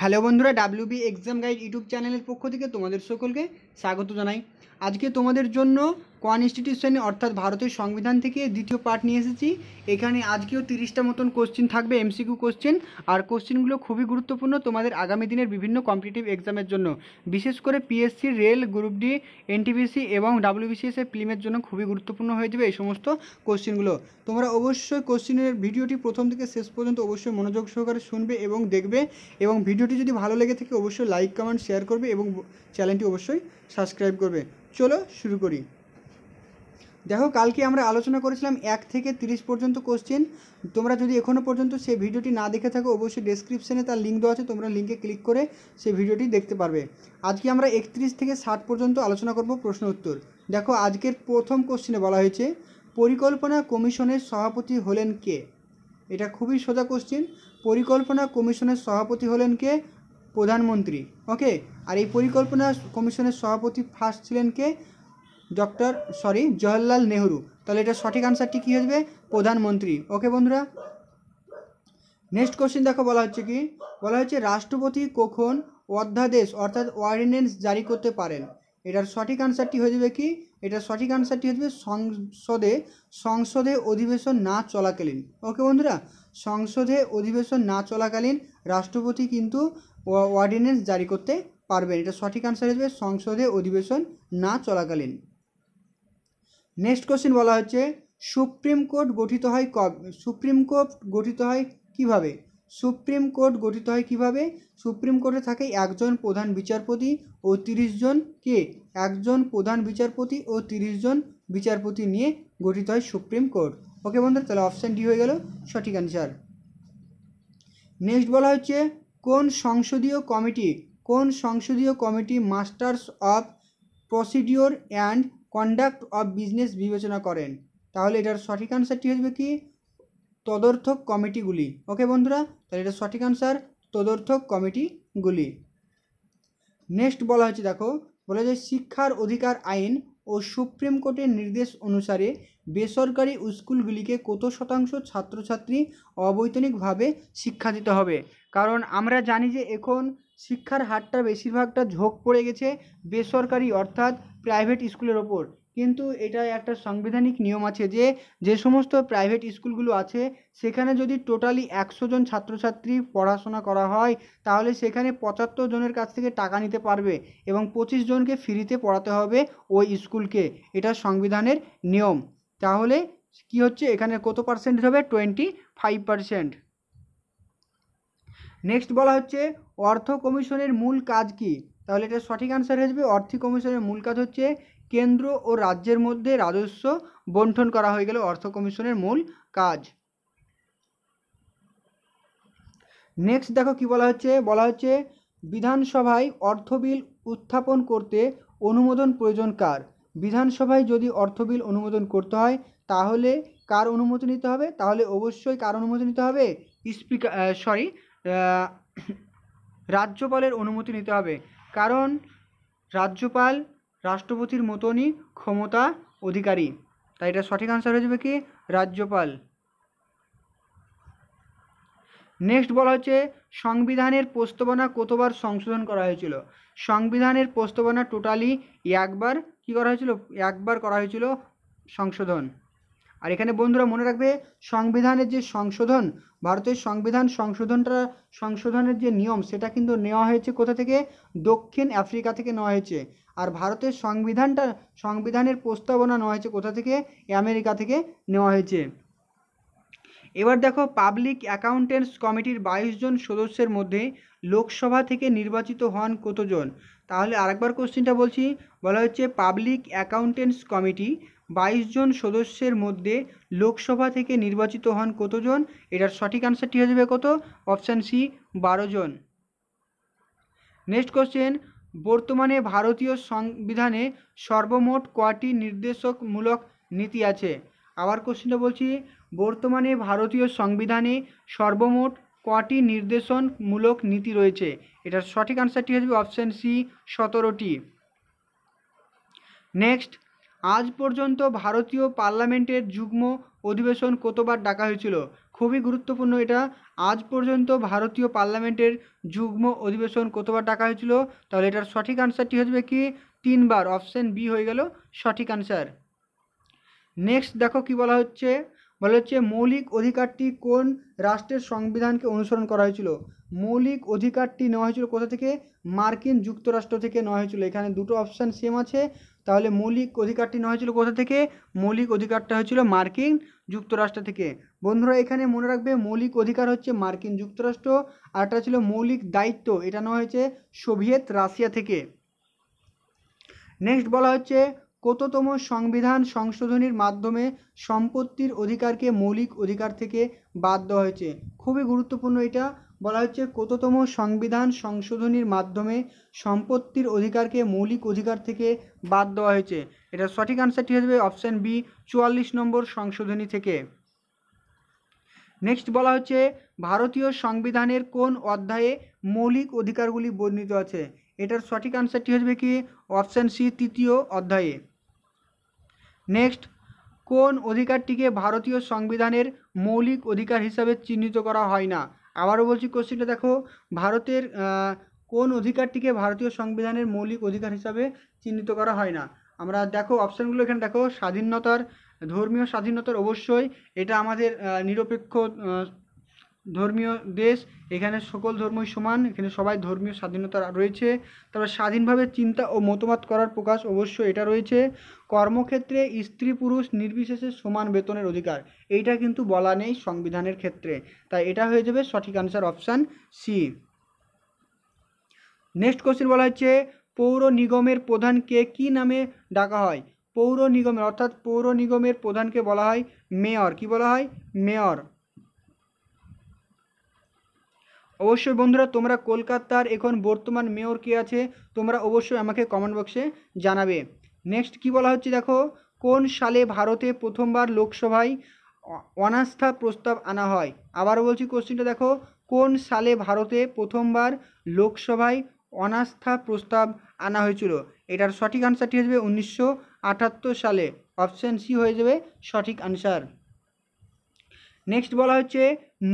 hello বন্ধুরা WB exam guide YouTube চ্যানেলের পক্ষ থেকে তোমাদের সকলকে স্বাগত জানাই আজকে তোমাদের জন্য কনস্টিটিউশন অর্থাৎ ভারতের সংবিধান থেকে দ্বিতীয় পার্ট নিয়ে এসেছি এখানে আজকেও তিরিশটা মতন কোশ্চেন থাকবে এমসিকিউ কোশ্চেন আর কোশ্চেনগুলো খুবই গুরুত্বপূর্ণ তোমাদের আগামী দিনের বিভিন্ন কম্পিটিটিভ এক্সামের জন্য বিশেষ করে PSC rail group D NTPC এবং ডাব্লিউবিসিএসের ফিল্মের জন্য খুবই গুরুত্বপূর্ণ হয়ে যাবে এই সমস্ত কোশ্চেনগুলো তোমরা অবশ্যই কোশ্চেনের ভিডিওটি প্রথম থেকে শেষ পর্যন্ত অবশ্যই মনোযোগ সহকারে শুনবে এবং দেখবে এবং ভিডিও ভিডিওটি যদি ভালো লেগে থাকে অবশ্যই লাইক কমেন্ট শেয়ার করবে এবং চ্যানেলটি অবশ্যই সাবস্ক্রাইব করবে চলো শুরু করি দেখো কালকে আমরা আলোচনা করেছিলাম এক থেকে তিরিশ পর্যন্ত কোশ্চেন তোমরা যদি এখনও পর্যন্ত সেই ভিডিওটি না দেখে থাকো অবশ্যই ডেসক্রিপশানে তার লিঙ্ক দেওয়া আছে তোমরা লিঙ্কে ক্লিক করে সেই ভিডিওটি দেখতে পারবে আজকে আমরা একত্রিশ থেকে ষাট পর্যন্ত আলোচনা করব প্রশ্ন উত্তর দেখো আজকের প্রথম কোশ্চেনে বলা হয়েছে পরিকল্পনা কমিশনের সভাপতি হলেন কে এটা খুবই সোজা কোশ্চেন পরিকল্পনা কমিশনের সভাপতি হলেন কে প্রধানমন্ত্রী ওকে আর এই পরিকল্পনা কমিশনের সভাপতি ফার্স্ট ছিলেন কে ডক্টর সরি জওহরলাল নেহরু তাহলে এটা সঠিক আনসারটি কী হবে প্রধানমন্ত্রী ওকে বন্ধুরা নেক্সট কোশ্চেন দেখো বলা হচ্ছে কি বলা হচ্ছে রাষ্ট্রপতি কখন অধ্যাদেশ অর্থাৎ অর্ডিনেন্স জারি করতে পারেন এটার সঠিক আনসারটি হয়ে যাবে কি এটার সঠিক আনসারটি হয়ে যাবে সংসদে সংসদে অধিবেশন না চলাকালীন ওকে বন্ধুরা সংসদে অধিবেশন না চলাকালীন রাষ্ট্রপতি কিন্তু অর্ডিন্যান্স জারি করতে পারবেন এটা সঠিক আনসার হয়ে যাবে সংসদে অধিবেশন না চলাকালীন নেক্সট কোশ্চেন বলা হচ্ছে সুপ্রিম কোর্ট গঠিত হয় কবে সুপ্রিম কোর্ট গঠিত হয় কিভাবে সুপ্রিম কোর্ট গঠিত হয় কিভাবে সুপ্রিম কোর্টে থাকে একজন প্রধান বিচারপতি ও তিরিশ জন কে একজন প্রধান বিচারপতি ও তিরিশ জন বিচারপতি নিয়ে গঠিত হয় সুপ্রিম কোর্ট ওকে বন্ধুরা তাহলে অপশান ডি হয়ে গেল সঠিক অ্যান্সার নেক্সট বলা হচ্ছে কোন সংসদীয় কমিটি কোন সংসদীয় committee masters of procedure and conduct of business বিবেচনা করেন তাহলে এটার সঠিক অ্যান্সারটি হচ্ছে কি তদর্থক কমিটিগুলি ওকে বন্ধুরা তাহলে এটা সঠিক আনসার তদর্থক কমিটিগুলি নেক্সট বলা হয়েছে দেখো বলা যায় শিক্ষার অধিকার আইন ও সুপ্রিম কোর্টের নির্দেশ অনুসারে বেসরকারি স্কুলগুলিকে কত শতাংশ ছাত্রছাত্রী অবৈতনিকভাবে শিক্ষা দিতে হবে কারণ আমরা জানি যে এখন শিক্ষার হারটা বেশিরভাগটা ঝোঁক পড়ে গেছে বেসরকারি অর্থাৎ প্রাইভেট স্কুলের ওপর কিন্তু এটা একটা সাংবিধানিক নিয়ম আছে যে যে সমস্ত প্রাইভেট স্কুলগুলো আছে সেখানে যদি টোটালি একশো জন ছাত্রছাত্রী পড়াশোনা করা হয় তাহলে সেখানে পঁচাত্তর জনের কাছ থেকে টাকা নিতে পারবে এবং পঁচিশ জনকে ফ্রিতে পড়াতে হবে ওই স্কুলকে এটা সংবিধানের নিয়ম তাহলে কি হচ্ছে এখানে কত পার্সেন্ট হবে টোয়েন্টি ফাইভ পার্সেন্ট নেক্সট বলা হচ্ছে অর্থ কমিশনের মূল কাজ কি তাহলে এটা সঠিক আনসার হয়ে যাবে অর্থ কমিশনের মূল কাজ হচ্ছে কেন্দ্র ও রাজ্যের মধ্যে রাজস্ব বন্টন করা হয়ে গেল অর্থ কমিশনের মূল কাজ নেক্সট দেখো কি বলা হচ্ছে বলা হচ্ছে বিধানসভায় অর্থ বিল উত্থাপন করতে অনুমোদন প্রয়োজন কার বিধানসভায় যদি অর্থ বিল অনুমোদন করতে হয় তাহলে কার অনুমতি নিতে হবে তাহলে অবশ্যই কার অনুমতি নিতে হবে স্পিকার সরি রাজ্যপালের অনুমতি নিতে হবে কারণ রাজ্যপাল রাষ্ট্রপতির মতনই ক্ষমতা অধিকারী তাই এটা সঠিক আনসার হয়ে যাবে কি রাজ্যপাল নেক্সট বলা হচ্ছে সংবিধানের প্রস্তাবনা কতবার সংশোধন করা হয়েছিল সংবিধানের প্রস্তাবনা টোটালি একবার কি করা হয়েছিল একবার করা হয়েছিল সংশোধন আর এখানে বন্ধুরা মনে রাখবে সংবিধানের যে সংশোধন ভারতের সংবিধান সংশোধনটা সংশোধনের যে নিয়ম সেটা কিন্তু নেওয়া হয়েছে কোথা থেকে দক্ষিণ আফ্রিকা থেকে নেওয়া হয়েছে আর ভারতের সংবিধানটা সংবিধানের প্রস্তাবনা নেওয়া হয়েছে কোথা থেকে আমেরিকা থেকে নেওয়া হয়েছে এবার দেখো পাবলিক অ্যাকাউন্টেন্টস কমিটির বাইশ জন সদস্যের মধ্যে লোকসভা থেকে নির্বাচিত হন কতজন তাহলে আরেকবার কোশ্চিনটা বলছি বলা হচ্ছে পাবলিক অ্যাকাউন্টেন্টস কমিটি বাইশ জন সদস্যের মধ্যে লোকসভা থেকে নির্বাচিত হন কতজন এটার সঠিক আনসারটি হয়ে যাবে কত অপশান সি বারো জন নেক্সট কোশ্চেন বর্তমানে ভারতীয় সংবিধানে সর্বমোট কয়টি নির্দেশকমূলক নীতি আছে আবার কোশ্চেনটা বলছি বর্তমানে ভারতীয় সংবিধানে সর্বমোট কটি নির্দেশনমূলক নীতি রয়েছে এটার সঠিক আনসারটি হয়ে যাবে অপশান সি সতেরোটি নেক্সট আজ পর্যন্ত ভারতীয় পার্লামেন্টের যুগ্ম অধিবেশন কতবার ডাকা হয়েছিল খুবই গুরুত্বপূর্ণ এটা আজ পর্যন্ত ভারতীয় পার্লামেন্টের যুগ্ম অধিবেশন কতবার ডাকা হয়েছিল তাহলে এটার সঠিক আনসারটি হয়ে কি তিনবার অপশান বি হয়ে গেল সঠিক আনসার নেক্সট দেখো কি বলা হচ্ছে বলা হচ্ছে মৌলিক অধিকারটি কোন রাষ্ট্রের সংবিধানকে অনুসরণ করা হয়েছিল মৌলিক অধিকারটি নেওয়া হয়েছিল কোথা থেকে মার্কিন যুক্তরাষ্ট্র থেকে নেওয়া হয়েছিল এখানে দুটো অপশান সেম আছে তাহলে মৌলিক অধিকারটি নেওয়া হয়েছিল কোথা থেকে মৌলিক অধিকারটা হয়েছিল মার্কিন যুক্তরাষ্ট্র থেকে বন্ধুরা এখানে মনে রাখবে মৌলিক অধিকার হচ্ছে মার্কিন যুক্তরাষ্ট্র আরটা ছিল মৌলিক দায়িত্ব এটা নেওয়া হয়েছে সোভিয়েত রাশিয়া থেকে নেক্সট বলা হচ্ছে কততম সংবিধান সংশোধনীর মাধ্যমে সম্পত্তির অধিকারকে মৌলিক অধিকার থেকে বাদ দেওয়া হয়েছে খুবই গুরুত্বপূর্ণ এটা বলা হচ্ছে কততম সংবিধান সংশোধনীর মাধ্যমে সম্পত্তির অধিকারকে মৌলিক অধিকার থেকে বাদ দেওয়া হয়েছে এটা সঠিক আনসারটি হয়ে যাবে অপশান বি চুয়াল্লিশ নম্বর সংশোধনী থেকে নেক্সট বলা হচ্ছে ভারতীয় সংবিধানের কোন অধ্যায়ে মৌলিক অধিকারগুলি বর্ণিত আছে এটার সঠিক আনসারটি হয়ে যাবে কি অপশান সি তৃতীয় অধ্যায়ে নেক্সট কোন অধিকারটিকে ভারতীয় সংবিধানের মৌলিক অধিকার হিসাবে চিহ্নিত করা হয় না আবারও বলছি কোশ্চেনটা দেখো ভারতের কোন অধিকারটিকে ভারতীয় সংবিধানের মৌলিক অধিকার হিসাবে চিহ্নিত করা হয় না আমরা দেখো অপশানগুলো এখানে দেখো স্বাধীনতার ধর্মীয় স্বাধীনতার অবশ্যই এটা আমাদের নিরপেক্ষ ধর্মীয় দেশ এখানে সকল ধর্মই সমান এখানে সবাই ধর্মীয় স্বাধীনতা রয়েছে তারপর স্বাধীনভাবে চিন্তা ও মতামত করার প্রকাশ অবশ্য এটা রয়েছে কর্মক্ষেত্রে স্ত্রী পুরুষ নির্বিশেষে সমান বেতনের অধিকার এইটা কিন্তু বলা নেই সংবিধানের ক্ষেত্রে তাই এটা হয়ে যাবে সঠিক answer option C next question বলা হচ্ছে পৌর নিগমের প্রধানকে কি নামে ডাকা হয় পৌর নিগমের অর্থাৎ পৌর নিগমের প্রধানকে বলা হয় মেয়র কি বলা হয় মেয়র অবশ্যই বন্ধুরা তোমরা কলকাতার এখন বর্তমান মেয়র কী আছে তোমরা অবশ্যই আমাকে কমেন্ট বক্সে জানাবে নেক্সট কি বলা হচ্ছে দেখো কোন সালে ভারতে প্রথমবার লোকসভায় অনাস্থা প্রস্তাব আনা হয় আবারও বলছি কোশ্চিনটা দেখো কোন সালে ভারতে প্রথমবার লোকসভায় অনাস্থা প্রস্তাব আনা হয়েছিল এটার সঠিক আনসারটি হয়ে যাবে উনিশশো সালে অপশান সি হয়ে যাবে সঠিক আনসার নেক্সট বলা হচ্ছে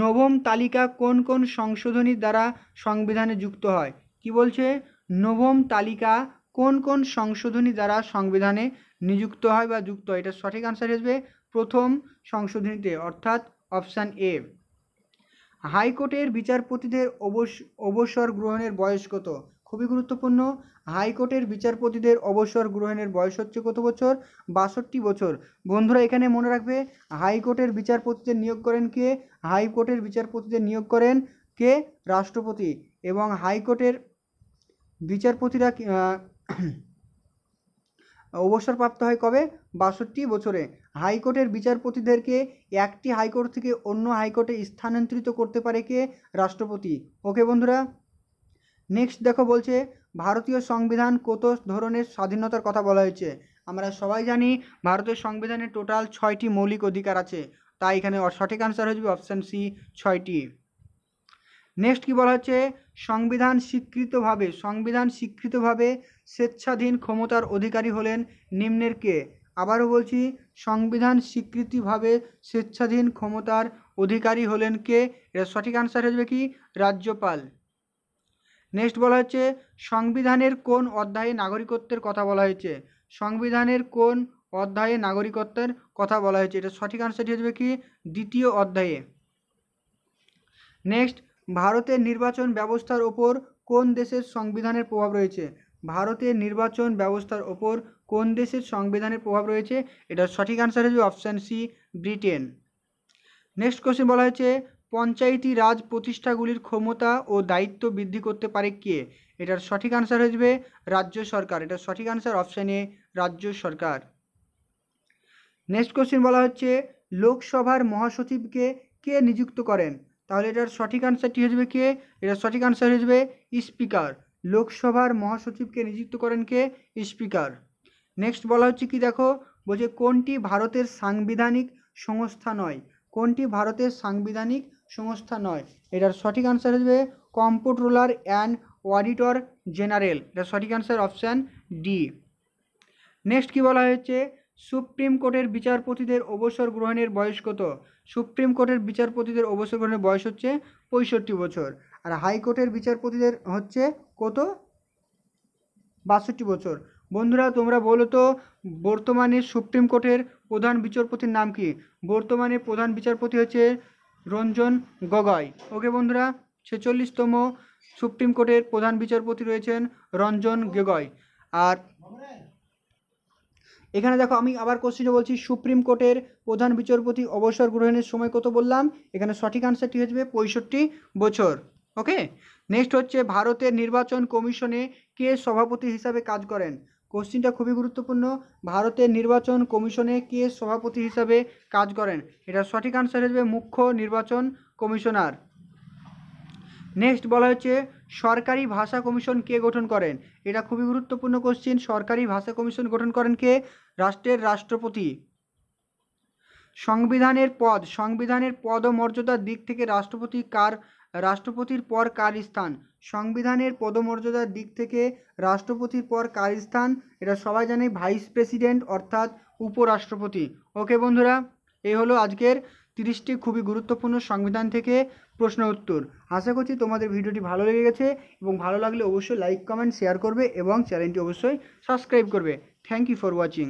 নবম তালিকা কোন কোন সংশোধনীর দ্বারা সংবিধানে যুক্ত হয় কি বলছে নবম তালিকা কোন কোন সংশোধনী দ্বারা সংবিধানে নিযুক্ত হয় বা যুক্ত হয় এটা সঠিক আনসার আসবে প্রথম সংশোধনীতে অর্থাৎ অপশান এ হাইকোর্টের বিচারপতিদের অবস অবসর গ্রহণের বয়স কত খুবই গুরুত্বপূর্ণ হাইকোর্টের বিচারপতিদের অবসর গ্রহণের বয়স হচ্ছে কত বছর বাষট্টি বছর বন্ধুরা এখানে মনে রাখবে হাইকোর্টের বিচারপতিদের নিয়োগ করেন কে হাইকোর্টের বিচারপতিদের নিয়োগ করেন কে রাষ্ট্রপতি এবং হাইকোর্টের বিচারপতিরা অবসরপ্রাপ্ত হয় কবে বাষট্টি বছরে হাইকোর্টের বিচারপতিদেরকে একটি হাইকোর্ট থেকে অন্য হাইকোর্টে স্থানান্তরিত করতে পারে কে রাষ্ট্রপতি ওকে বন্ধুরা নেক্সট দেখো বলছে ভারতীয় সংবিধান কত ধরনের স্বাধীনতার কথা বলা হয়েছে আমরা সবাই জানি ভারতের সংবিধানে টোটাল ছয়টি মৌলিক অধিকার আছে তাই এখানে সঠিক আনসার হয়ে যাবে অপশান সি ছয়টি নেক্সট কি বলা হচ্ছে সংবিধান স্বীকৃতভাবে সংবিধান স্বীকৃতভাবে স্বেচ্ছাধীন ক্ষমতার অধিকারী হলেন নিম্নের কে আবারও বলছি সংবিধান স্বীকৃতিভাবে স্বেচ্ছাধীন ক্ষমতার অধিকারী হলেন কে এর সঠিক আনসার হয়ে যাবে কি রাজ্যপাল নেক্সট বলা হচ্ছে সংবিধানের কোন অধ্যায়ে নাগরিকত্বের কথা বলা হয়েছে সংবিধানের কোন অধ্যায়ে নাগরিকত্বের কথা বলা হয়েছে এটা সঠিক আনসারটি হচ্ছে কি দ্বিতীয় অধ্যায়ে নেক্সট ভারতের নির্বাচন ব্যবস্থার ওপর কোন দেশের সংবিধানের প্রভাব রয়েছে ভারতের নির্বাচন ব্যবস্থার ওপর কোন দেশের সংবিধানের প্রভাব রয়েছে এটা সঠিক আনসার হচ্ছে option C Britain next question বলা হয়েছে পঞ্চায়েতি রাজ প্রতিষ্ঠাগুলির ক্ষমতা ও দায়িত্ব বৃদ্ধি করতে পারে কে এটার সঠিক আনসার হয়ে রাজ্য সরকার এটার সঠিক আনসার অপশান এ রাজ্য সরকার নেক্সট কোশ্চেন বলা হচ্ছে লোকসভার মহাসচিবকে কে নিযুক্ত করেন তাহলে এটার সঠিক আনসারটি হয়ে কে এটার সঠিক আনসার হয়ে স্পিকার লোকসভার মহাসচিবকে নিযুক্ত করেন কে স্পিকার নেক্সট বলা হচ্ছে কি দেখো বলছে কোনটি ভারতের সাংবিধানিক সংস্থা নয় কোনটি ভারতের সাংবিধানিক সংস্থা নয় এটার সঠিক আনসার হবে কম্পোট্রোলার অ্যান্ড অডিটর জেনারেল এটা সঠিক আনসার অপশান ডি নেক্সট কি বলা হয়েছে সুপ্রিম কোর্টের বিচারপতিদের অবসর গ্রহণের বয়স কত সুপ্রিম কোর্টের বিচারপতিদের অবসর গ্রহণের বয়স হচ্ছে পঁয়ষট্টি বছর আর হাইকোর্টের বিচারপতিদের হচ্ছে কত বাষট্টি বছর বন্ধুরা তোমরা বলো তো বর্তমানে সুপ্রিম কোর্টের প্রধান বিচারপতির নাম কি বর্তমানে প্রধান বিচারপতি হচ্ছে রঞ্জন গগৈ ওকে বন্ধুরা ছেচল্লিশতম সুপ্রিম কোর্টের প্রধান বিচারপতি রয়েছেন রঞ্জন গগৈ আর এখানে দেখো আমি আবার কোশ্চিনে বলছি সুপ্রিম কোর্টের প্রধান বিচারপতি অবসর গ্রহণের সময় কত বললাম এখানে সঠিক আনসারটি হয়ে যাবে পঁয়ষট্টি বছর ওকে নেক্সট হচ্ছে ভারতের নির্বাচন কমিশনে কে সভাপতি হিসাবে কাজ করেন কোশ্চিনটা খুবই গুরুত্বপূর্ণ ভারতের নির্বাচন কমিশনে কে সভাপতি হিসাবে কাজ করেন এটা সঠিক আনসার হিসেবে মুখ্য নির্বাচন কমিশনার নেক্সট বলা হচ্ছে সরকারি ভাষা কমিশন কে গঠন করেন এটা খুবই গুরুত্বপূর্ণ কোশ্চিন সরকারি ভাষা কমিশন গঠন করেন কে রাষ্ট্রের রাষ্ট্রপতি সংবিধানের পদ সংবিধানের পদ ও মর্যাদার দিক থেকে রাষ্ট্রপতি কার রাষ্ট্রপতির পর কার স্থান সংবিধানের পদমর্যাদার দিক থেকে রাষ্ট্রপতির পর কার স্থান এটা সবাই জানে ভাইস প্রেসিডেন্ট অর্থাৎ উপরাষ্ট্রপতি ওকে বন্ধুরা এই হলো আজকের তিরিশটি খুবই গুরুত্বপূর্ণ সংবিধান থেকে প্রশ্ন উত্তর আশা করছি তোমাদের ভিডিওটি ভালো লেগে গেছে এবং ভালো লাগলে অবশ্যই লাইক কমেন্ট শেয়ার করবে এবং চ্যানেলটি অবশ্যই সাবস্ক্রাইব করবে থ্যাংক ইউ ফর ওয়াচিং